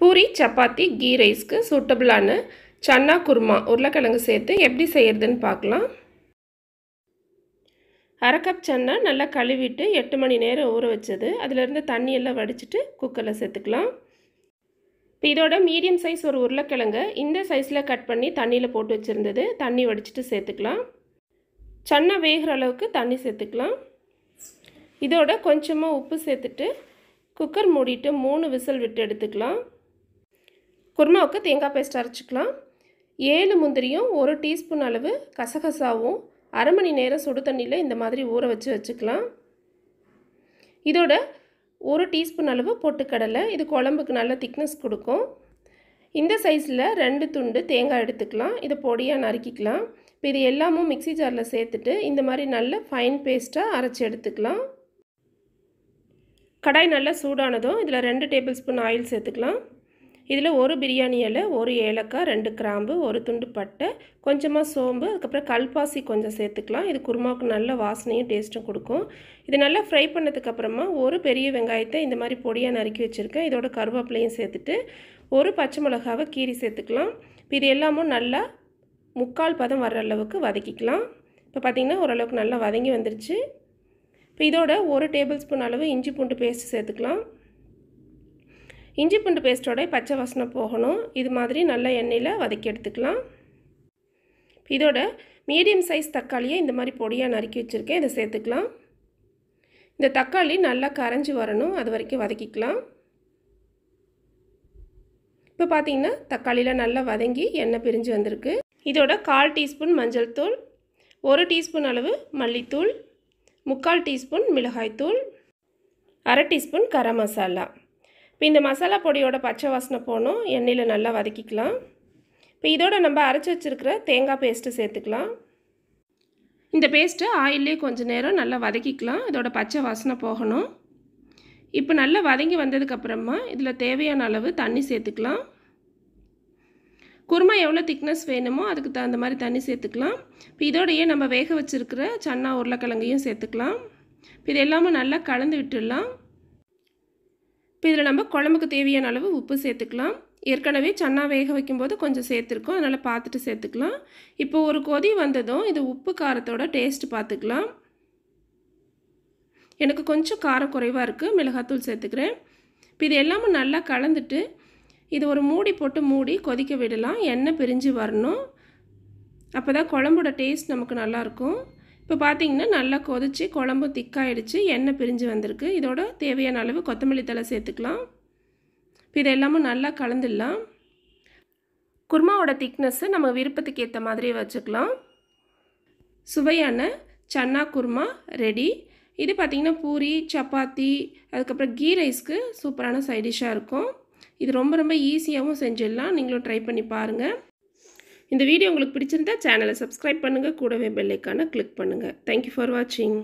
puri chapati key ரைஸ்க்கு சூட்டபிளான சன்னா குருமா உருளைக்கிழங்கு சேர்த்து எப்படி செய்கிறதுன்னு பார்க்கலாம் அரை கப் சன்னா நல்லா கழுவிட்டு எட்டு மணி நேரம் ஊற வச்சது அதிலேருந்து தண்ணியெல்லாம் வடிச்சிட்டு குக்கரில் சேர்த்துக்கலாம் இப்போ இதோட மீடியம் சைஸ் ஒரு உருளைக்கிழங்கு இந்த சைஸில் கட் பண்ணி தண்ணியில் போட்டு வச்சுருந்தது தண்ணி வடிச்சிட்டு சேர்த்துக்கலாம் சன்னா வேகிற அளவுக்கு தண்ணி சேர்த்துக்கலாம் இதோட கொஞ்சமாக உப்பு சேர்த்துட்டு குக்கர் மூடிட்டு மூணு விசில் விட்டு எடுத்துக்கலாம் குருமாவுக்கு தேங்காய் பேஸ்ட் அரைச்சிக்கலாம் ஏழு முந்திரியும் ஒரு டீஸ்பூன் அளவு கசகசாவும் அரை மணி நேரம் சுடு தண்ணியில் இந்த மாதிரி ஊற வச்சு வச்சுக்கலாம் இதோட ஒரு டீஸ்பூன் அளவு பொட்டுக்கடலை இது குழம்புக்கு நல்ல திக்னஸ் கொடுக்கும் இந்த சைஸில் ரெண்டு துண்டு தேங்காய் எடுத்துக்கலாம் இதை பொடியாக நறுக்கிக்கலாம் இப்போ இது எல்லாமும் மிக்சி ஜாரில் சேர்த்துட்டு இந்த மாதிரி நல்ல ஃபைன் பேஸ்ட்டாக அரைச்சி எடுத்துக்கலாம் கடாய் நல்லா சூடானதும் இதில் ரெண்டு டேபிள் ஸ்பூன் ஆயில் சேர்த்துக்கலாம் இதில் ஒரு பிரியாணி இலை ஒரு ஏலக்காய் ரெண்டு கிராம்பு ஒரு துண்டு பட்டை கொஞ்சமாக சோம்பு அதுக்கப்புறம் கல்பாசி கொஞ்சம் சேர்த்துக்கலாம் இது குருமாவுக்கு நல்ல வாசனையும் டேஸ்ட்டும் கொடுக்கும் இது நல்லா ஃப்ரை பண்ணதுக்கப்புறமா ஒரு பெரிய வெங்காயத்தை இந்த மாதிரி பொடியாக நறுக்கி வச்சுருக்கேன் இதோட கருவேப்பிலையும் சேர்த்துட்டு ஒரு பச்சை மிளகாவை கீரி சேர்த்துக்கலாம் இப்போ இது எல்லாமும் நல்லா முக்கால் பதம் வர்ற அளவுக்கு வதக்கிக்கலாம் இப்போ பார்த்திங்கன்னா ஓரளவுக்கு நல்லா வதங்கி வந்துருச்சு இப்போ இதோட ஒரு டேபிள் ஸ்பூன் அளவு இஞ்சி பூண்டு பேஸ்ட் சேர்த்துக்கலாம் இஞ்சி பூண்டு பேஸ்ட்டோட பச்சை வாசனை போகணும் இது மாதிரி நல்லா எண்ணெயில் வதக்கி எடுத்துக்கலாம் இதோட மீடியம் சைஸ் தக்காளியை இந்த மாதிரி பொடியாக நறுக்கி வச்சுருக்கேன் இதை சேர்த்துக்கலாம் இந்த தக்காளி நல்லா கரைஞ்சி வரணும் அது வரைக்கும் வதக்கிக்கலாம் இப்போ பார்த்தீங்கன்னா தக்காளியில் நல்லா வதங்கி எண்ணெய் பிரிஞ்சு வந்திருக்கு இதோட கால் டீஸ்பூன் மஞ்சள் தூள் ஒரு டீஸ்பூன் அளவு மல்லித்தூள் முக்கால் டீஸ்பூன் மிளகாய்த்தூள் அரை டீஸ்பூன் கரம் மசாலா இப்போ இந்த மசாலா பொடியோட பச்சை வாசனை போகணும் எண்ணெயில் நல்லா வதக்கிக்கலாம் இப்போ இதோட நம்ம அரைச்சி வச்சுருக்கிற தேங்காய் பேஸ்ட்டு சேர்த்துக்கலாம் இந்த பேஸ்ட்டு ஆயிலே கொஞ்சம் நேரம் நல்லா வதக்கிக்கலாம் இதோட பச்சை வாசனை போகணும் இப்போ நல்லா வதங்கி வந்ததுக்கப்புறமா இதில் தேவையான அளவு தண்ணி சேர்த்துக்கலாம் குருமா எவ்வளோ திக்னஸ் வேணுமோ அதுக்கு தகுந்த மாதிரி தண்ணி சேர்த்துக்கலாம் இப்போ இதோடையே நம்ம வேக வச்சுருக்கிற சன்னா உருளைக்கிழங்கையும் சேர்த்துக்கலாம் இப்போ இது எல்லாமே நல்லா கலந்து விட்டுடலாம் இப்போ இதில் நம்ம குழம்புக்கு தேவையான அளவு உப்பு சேர்த்துக்கலாம் ஏற்கனவே சன்னா வேக வைக்கும்போது கொஞ்சம் சேர்த்துருக்கோம் அதனால் பார்த்துட்டு சேர்த்துக்கலாம் இப்போ ஒரு கொதி வந்ததும் இது உப்பு காரத்தோட டேஸ்ட் பார்த்துக்கலாம் எனக்கு கொஞ்சம் காரம் குறைவாக இருக்குது மிளகாத்தூள் சேர்த்துக்கிறேன் இப்போ இது எல்லாமே நல்லா கலந்துட்டு இது ஒரு மூடி போட்டு மூடி கொதிக்க விடலாம் எண்ணெய் பிரிஞ்சு வரணும் அப்போ தான் குழம்போட டேஸ்ட் நமக்கு நல்லாயிருக்கும் இப்போ பார்த்திங்கன்னா நல்லா கொதிச்சு குழம்பு திக்காயிடுச்சு எண்ணெய் பிரிஞ்சு வந்திருக்கு இதோட தேவையான அளவு கொத்தமல்லி தலை சேர்த்துக்கலாம் இப்போ இது எல்லாமும் நல்லா கலந்துடலாம் குருமாவோட திக்னஸ்ஸை நம்ம விருப்பத்துக்கு ஏற்ற மாதிரி வச்சுக்கலாம் சுவையான சன்னா குருமா ரெடி இது பார்த்திங்கன்னா பூரி சப்பாத்தி அதுக்கப்புறம் கீ ரைஸ்க்கு சூப்பரான சைடிஷ்ஷாக இருக்கும் இது ரொம்ப ரொம்ப ஈஸியாகவும் செஞ்சிடலாம் நீங்களும் ட்ரை பண்ணி பாருங்கள் இந்த வீடியோ உங்களுக்கு பிடிச்சிருந்தா சேனலை சப்ஸ்கிரைப் பண்ணுங்கள் கூடவே பெல்லைக்கான கிளிக் பண்ணுங்கள் தேங்க்யூ ஃபார் வாட்சிங்